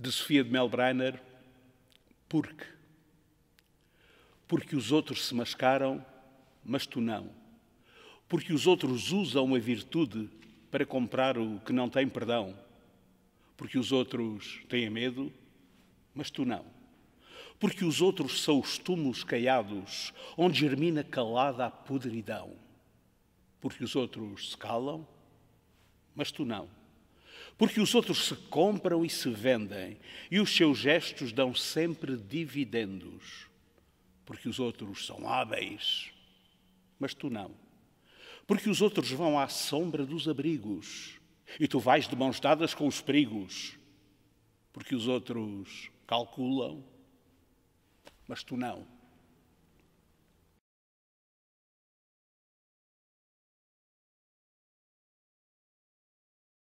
de Sofia de Melbreiner, porque? Porque os outros se mascaram, mas tu não. Porque os outros usam a virtude para comprar o que não tem perdão. Porque os outros têm medo, mas tu não. Porque os outros são os túmulos caiados, onde germina calada a podridão. Porque os outros se calam, mas tu não porque os outros se compram e se vendem, e os seus gestos dão sempre dividendos. Porque os outros são hábeis, mas tu não. Porque os outros vão à sombra dos abrigos, e tu vais de mãos dadas com os perigos. Porque os outros calculam, mas tu não